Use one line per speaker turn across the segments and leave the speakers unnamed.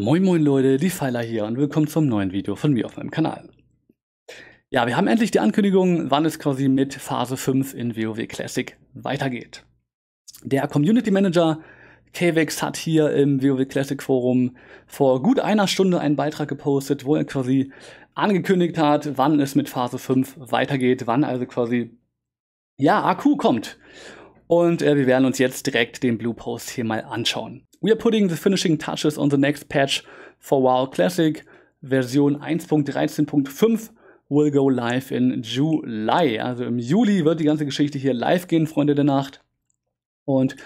Moin moin Leute, die Pfeiler hier und willkommen zum neuen Video von mir auf meinem Kanal. Ja, wir haben endlich die Ankündigung, wann es quasi mit Phase 5 in WoW Classic weitergeht. Der Community Manager KVX hat hier im WoW Classic Forum vor gut einer Stunde einen Beitrag gepostet, wo er quasi angekündigt hat, wann es mit Phase 5 weitergeht, wann also quasi, ja, AQ kommt. Und äh, wir werden uns jetzt direkt den Blue Post hier mal anschauen. We are putting the finishing touches on the next patch for WoW Classic. Version 1.13.5 will go live in July. Also im Juli wird die ganze Geschichte hier live gehen, Freunde der Nacht. Und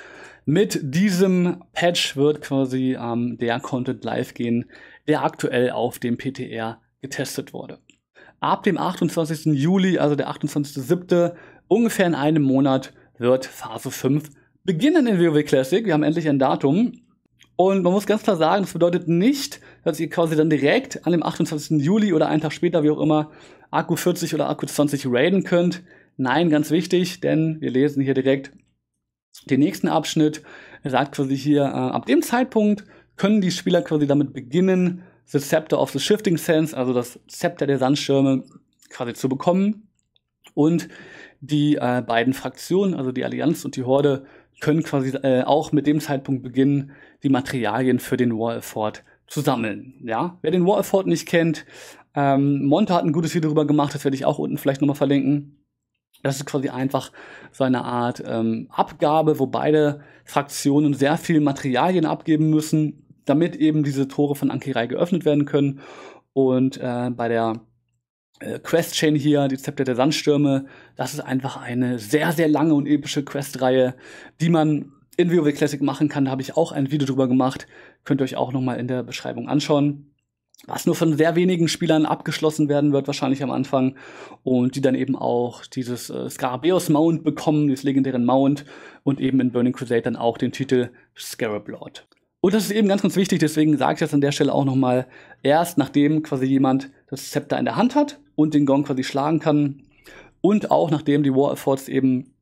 mit diesem Patch wird quasi ähm, der Content live gehen, der aktuell auf dem PTR getestet wurde. Ab dem 28. Juli, also der 28.07., ungefähr in einem Monat, wird Phase 5 beginnen in WoW Classic. Wir haben endlich ein Datum. Und man muss ganz klar sagen, das bedeutet nicht, dass ihr quasi dann direkt an dem 28. Juli oder einen Tag später, wie auch immer, Akku 40 oder Akku 20 raiden könnt. Nein, ganz wichtig, denn wir lesen hier direkt den nächsten Abschnitt. Er sagt quasi hier, äh, ab dem Zeitpunkt können die Spieler quasi damit beginnen, The Scepter of the Shifting Sands, also das Scepter der Sandschirme, quasi zu bekommen. Und die äh, beiden Fraktionen, also die Allianz und die Horde, können quasi äh, auch mit dem Zeitpunkt beginnen, die Materialien für den War Effort zu sammeln. Ja, wer den War Effort nicht kennt, ähm, Monte hat ein gutes Video darüber gemacht, das werde ich auch unten vielleicht nochmal verlinken. Das ist quasi einfach so eine Art ähm, Abgabe, wo beide Fraktionen sehr viel Materialien abgeben müssen, damit eben diese Tore von Ankirai geöffnet werden können. Und äh, bei der äh, Quest-Chain hier, die Zepter der Sandstürme, das ist einfach eine sehr, sehr lange und epische Quest-Reihe, die man in WoW Classic machen kann. Da habe ich auch ein Video drüber gemacht. Könnt ihr euch auch nochmal in der Beschreibung anschauen. Was nur von sehr wenigen Spielern abgeschlossen werden wird, wahrscheinlich am Anfang. Und die dann eben auch dieses äh, Scarabeus Mount bekommen, dieses legendären Mount. Und eben in Burning Crusade dann auch den Titel Scarab Lord. Und das ist eben ganz, ganz wichtig, deswegen sage ich das an der Stelle auch nochmal. Erst nachdem quasi jemand das Zepter in der Hand hat und den Gong quasi schlagen kann. Und auch nachdem die War Efforts eben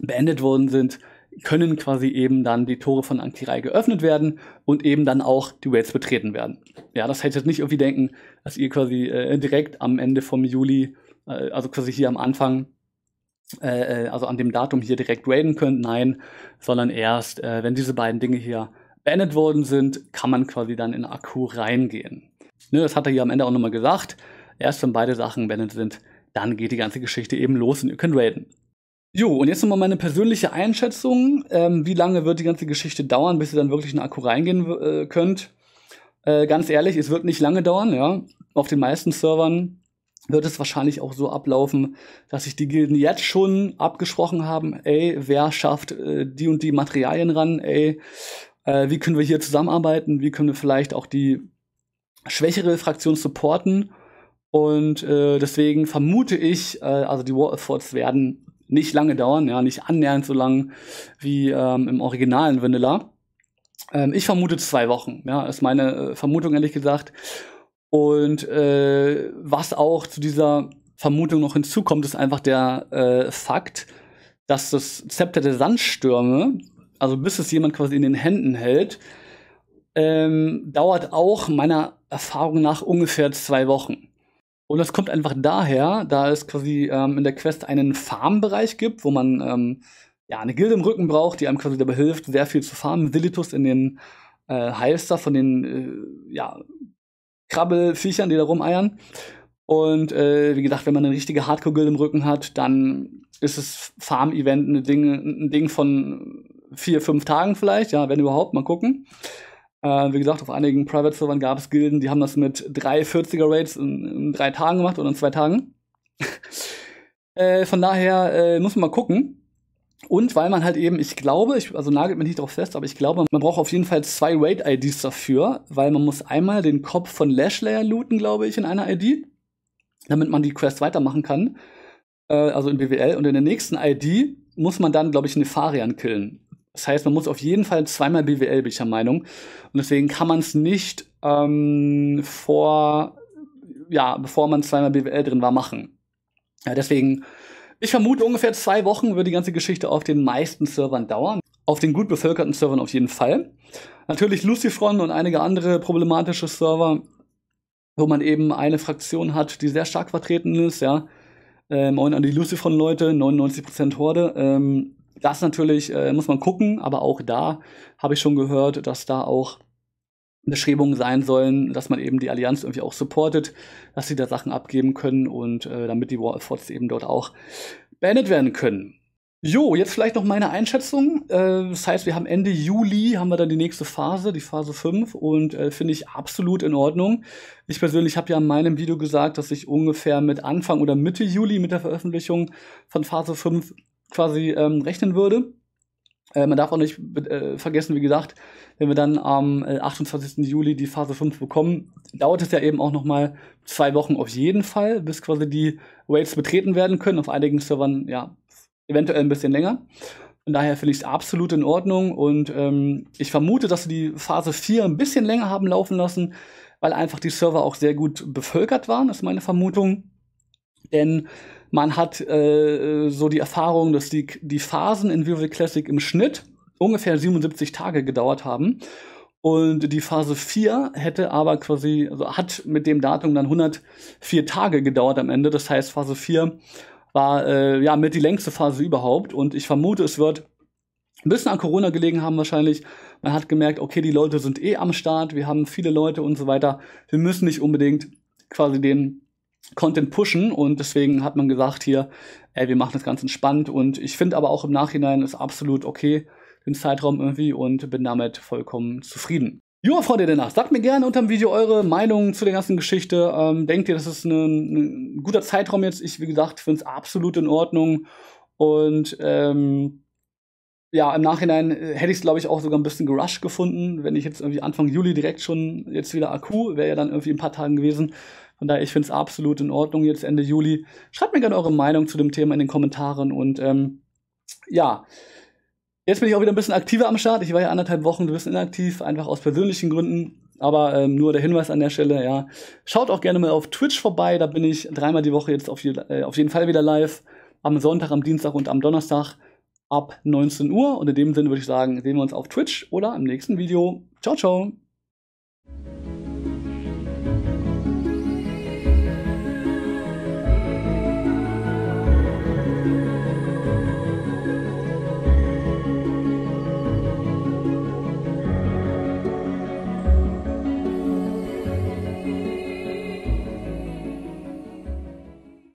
beendet worden sind, können quasi eben dann die Tore von Ankirai geöffnet werden und eben dann auch die Raids betreten werden. Ja, das hätte jetzt nicht irgendwie denken, dass ihr quasi äh, direkt am Ende vom Juli, äh, also quasi hier am Anfang, äh, äh also an dem Datum hier direkt raiden könnt. Nein, sondern erst, äh, wenn diese beiden Dinge hier beendet worden sind, kann man quasi dann in Akku reingehen. Ne, das hat er hier am Ende auch nochmal gesagt. Erst wenn beide Sachen balanced sind, dann geht die ganze Geschichte eben los und ihr könnt raiden. Jo, und jetzt nochmal meine persönliche Einschätzung. Ähm, wie lange wird die ganze Geschichte dauern, bis ihr dann wirklich in den Akku reingehen äh, könnt? Äh, ganz ehrlich, es wird nicht lange dauern, ja. Auf den meisten Servern wird es wahrscheinlich auch so ablaufen, dass sich die Gilden jetzt schon abgesprochen haben, ey, wer schafft äh, die und die Materialien ran, ey, äh, wie können wir hier zusammenarbeiten, wie können wir vielleicht auch die schwächere Fraktion supporten. Und äh, deswegen vermute ich, äh, also die War Efforts werden nicht lange dauern, ja, nicht annähernd so lang wie ähm, im originalen Vanilla. Ähm, ich vermute zwei Wochen, ja, ist meine äh, Vermutung ehrlich gesagt. Und äh, was auch zu dieser Vermutung noch hinzukommt, ist einfach der äh, Fakt, dass das Zepter der Sandstürme, also bis es jemand quasi in den Händen hält, ähm, dauert auch meiner Erfahrung nach ungefähr zwei Wochen. Und das kommt einfach daher, da es quasi ähm, in der Quest einen Farmbereich gibt, wo man ähm, ja, eine Gilde im Rücken braucht, die einem quasi dabei hilft, sehr viel zu farmen. Silitus in den äh, Halster von den äh, ja, Krabbelfiechern, die da rumeiern. Und äh, wie gesagt, wenn man eine richtige hardcore gilde im Rücken hat, dann ist es Farm-Event ein Ding, ein Ding von vier, fünf Tagen vielleicht, ja, wenn überhaupt, mal gucken. Äh, wie gesagt, auf einigen Private-Servern gab es Gilden, die haben das mit drei 40er-Raids in, in, drei Tagen gemacht oder in zwei Tagen. äh, von daher äh, muss man mal gucken. Und weil man halt eben, ich glaube, ich, also nagelt mich nicht darauf fest, aber ich glaube, man braucht auf jeden Fall zwei Raid-IDs dafür, weil man muss einmal den Kopf von Lashlayer looten, glaube ich, in einer ID, damit man die Quest weitermachen kann. Äh, also in BWL. Und in der nächsten ID muss man dann, glaube ich, Nefarian killen. Das heißt, man muss auf jeden Fall zweimal BWL, bin ich der Meinung. Und deswegen kann man es nicht ähm, vor, ja, bevor man zweimal BWL drin war, machen. Ja, deswegen, ich vermute, ungefähr zwei Wochen wird die ganze Geschichte auf den meisten Servern dauern. Auf den gut bevölkerten Servern auf jeden Fall. Natürlich Lucifron und einige andere problematische Server, wo man eben eine Fraktion hat, die sehr stark vertreten ist, ja. Ähm, und an die Lucifron-Leute, 99% Horde. Ähm, das natürlich äh, muss man gucken, aber auch da habe ich schon gehört, dass da auch Beschreibungen sein sollen, dass man eben die Allianz irgendwie auch supportet, dass sie da Sachen abgeben können und äh, damit die War Efforts eben dort auch beendet werden können. Jo, jetzt vielleicht noch meine Einschätzung. Äh, das heißt, wir haben Ende Juli, haben wir dann die nächste Phase, die Phase 5 und äh, finde ich absolut in Ordnung. Ich persönlich habe ja in meinem Video gesagt, dass ich ungefähr mit Anfang oder Mitte Juli mit der Veröffentlichung von Phase 5 quasi ähm, rechnen würde. Äh, man darf auch nicht äh, vergessen, wie gesagt, wenn wir dann am äh, 28. Juli die Phase 5 bekommen, dauert es ja eben auch nochmal zwei Wochen auf jeden Fall, bis quasi die Waves betreten werden können. Auf einigen Servern ja eventuell ein bisschen länger. Von daher finde ich es absolut in Ordnung und ähm, ich vermute, dass sie die Phase 4 ein bisschen länger haben laufen lassen, weil einfach die Server auch sehr gut bevölkert waren, ist meine Vermutung. Denn man hat äh, so die Erfahrung, dass die, die Phasen in WoW Classic im Schnitt ungefähr 77 Tage gedauert haben. Und die Phase 4 hätte aber quasi, also hat mit dem Datum dann 104 Tage gedauert am Ende. Das heißt, Phase 4 war äh, ja mit die längste Phase überhaupt. Und ich vermute, es wird ein bisschen an Corona gelegen haben wahrscheinlich. Man hat gemerkt, okay, die Leute sind eh am Start, wir haben viele Leute und so weiter. Wir müssen nicht unbedingt quasi den Content pushen und deswegen hat man gesagt hier, ey, wir machen das Ganze entspannt und ich finde aber auch im Nachhinein ist absolut okay den Zeitraum irgendwie und bin damit vollkommen zufrieden. Joa, Freunde der Nacht, sagt mir gerne unter dem Video eure Meinung zu der ganzen Geschichte. Ähm, denkt ihr, das ist ein guter Zeitraum jetzt? Ich, wie gesagt, finde es absolut in Ordnung und ähm, ja, im Nachhinein äh, hätte ich es, glaube ich, auch sogar ein bisschen gerusht gefunden, wenn ich jetzt irgendwie Anfang Juli direkt schon jetzt wieder Akku, wäre ja dann irgendwie ein paar Tagen gewesen. Von daher, ich finde es absolut in Ordnung jetzt Ende Juli. Schreibt mir gerne eure Meinung zu dem Thema in den Kommentaren und ähm, ja. Jetzt bin ich auch wieder ein bisschen aktiver am Start. Ich war ja anderthalb Wochen ein bisschen inaktiv, einfach aus persönlichen Gründen. Aber ähm, nur der Hinweis an der Stelle, ja. Schaut auch gerne mal auf Twitch vorbei, da bin ich dreimal die Woche jetzt auf, je, äh, auf jeden Fall wieder live. Am Sonntag, am Dienstag und am Donnerstag ab 19 Uhr. Und in dem Sinne würde ich sagen, sehen wir uns auf Twitch oder im nächsten Video. Ciao, ciao.